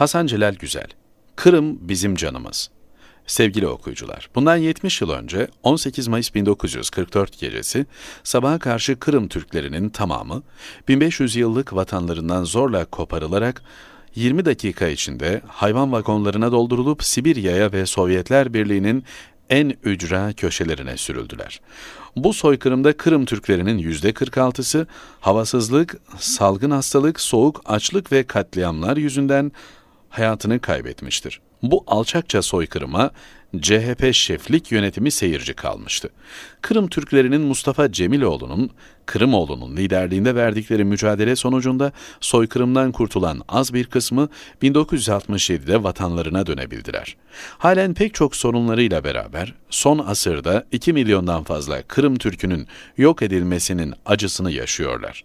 Hasan Celal Güzel, Kırım bizim canımız. Sevgili okuyucular, bundan 70 yıl önce 18 Mayıs 1944 gecesi sabaha karşı Kırım Türklerinin tamamı 1500 yıllık vatanlarından zorla koparılarak 20 dakika içinde hayvan vagonlarına doldurulup Sibirya'ya ve Sovyetler Birliği'nin en ücra köşelerine sürüldüler. Bu soykırımda Kırım Türklerinin yüzde %46'sı havasızlık, salgın hastalık, soğuk, açlık ve katliamlar yüzünden hayatını kaybetmiştir. Bu alçakça soykırıma CHP şeflik yönetimi seyirci kalmıştı. Kırım Türklerinin Mustafa Cemiloğlu'nun, Kırımoğlu'nun liderliğinde verdikleri mücadele sonucunda soykırımdan kurtulan az bir kısmı 1967'de vatanlarına dönebildiler. Halen pek çok sorunlarıyla beraber son asırda 2 milyondan fazla Kırım Türk'ünün yok edilmesinin acısını yaşıyorlar.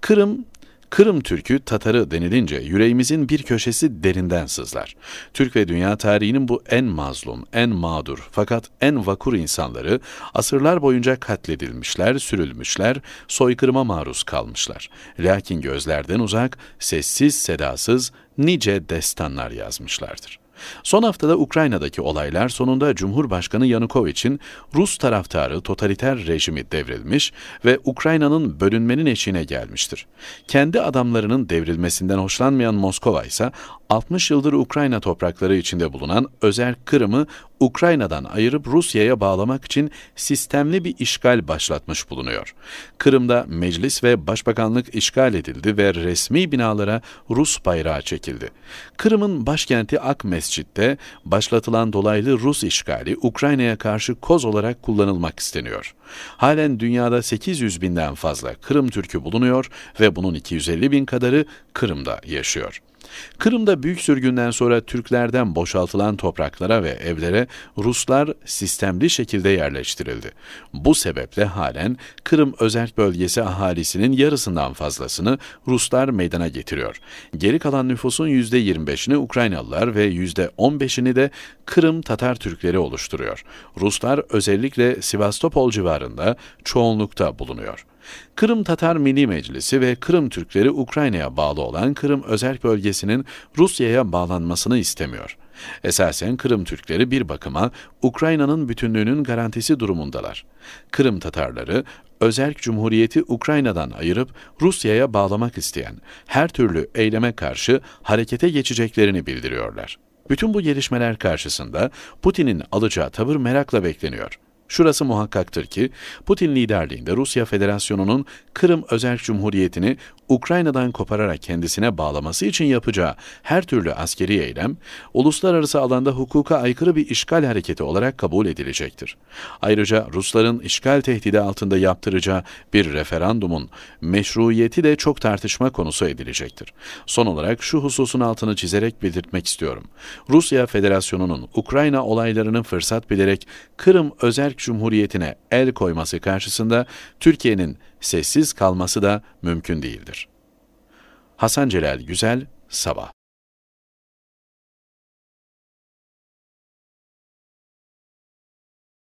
Kırım Kırım Türk'ü, Tatar'ı denilince yüreğimizin bir köşesi derinden sızlar. Türk ve dünya tarihinin bu en mazlum, en mağdur fakat en vakur insanları asırlar boyunca katledilmişler, sürülmüşler, soykırıma maruz kalmışlar. Lakin gözlerden uzak, sessiz sedasız nice destanlar yazmışlardır. Son haftada Ukrayna'daki olaylar sonunda Cumhurbaşkanı Yanukovic'in Rus taraftarı totaliter rejimi devrilmiş ve Ukrayna'nın bölünmenin eşiğine gelmiştir. Kendi adamlarının devrilmesinden hoşlanmayan Moskova ise 60 yıldır Ukrayna toprakları içinde bulunan özel Kırım'ı Ukrayna'dan ayırıp Rusya'ya bağlamak için sistemli bir işgal başlatmış bulunuyor. Kırım'da meclis ve başbakanlık işgal edildi ve resmi binalara Rus bayrağı çekildi. Kırım'ın başkenti Ak Mescid'de başlatılan dolaylı Rus işgali Ukrayna'ya karşı koz olarak kullanılmak isteniyor. Halen dünyada 800 binden fazla Kırım Türk'ü bulunuyor ve bunun 250 bin kadarı Kırım'da yaşıyor. Kırım'da büyük sürgünden sonra Türklerden boşaltılan topraklara ve evlere Ruslar sistemli şekilde yerleştirildi. Bu sebeple halen Kırım özerk bölgesi ahalisinin yarısından fazlasını Ruslar meydana getiriyor. Geri kalan nüfusun %25'ini Ukraynalılar ve %15'ini de Kırım Tatar Türkleri oluşturuyor. Ruslar özellikle Sivastopol civarında çoğunlukta bulunuyor. Kırım Tatar Milli Meclisi ve Kırım Türkleri Ukrayna'ya bağlı olan Kırım özel bölgesinin Rusya'ya bağlanmasını istemiyor. Esasen Kırım Türkleri bir bakıma Ukrayna'nın bütünlüğünün garantisi durumundalar. Kırım Tatarları özerk cumhuriyeti Ukrayna'dan ayırıp Rusya'ya bağlamak isteyen her türlü eyleme karşı harekete geçeceklerini bildiriyorlar. Bütün bu gelişmeler karşısında Putin'in alacağı tavır merakla bekleniyor. Şurası muhakkaktır ki Putin liderliğinde Rusya Federasyonu'nun Kırım Özel Cumhuriyeti'ni Ukrayna'dan kopararak kendisine bağlaması için yapacağı her türlü askeri eylem, uluslararası alanda hukuka aykırı bir işgal hareketi olarak kabul edilecektir. Ayrıca Rusların işgal tehdidi altında yaptıracağı bir referandumun meşruiyeti de çok tartışma konusu edilecektir. Son olarak şu hususun altını çizerek belirtmek istiyorum. Rusya Federasyonu'nun Ukrayna olaylarının fırsat bilerek Kırım Özerk Cumhuriyeti'ne el koyması karşısında Türkiye'nin sessiz kalması da mümkün değildir. Hasan Celal Güzel, Sabah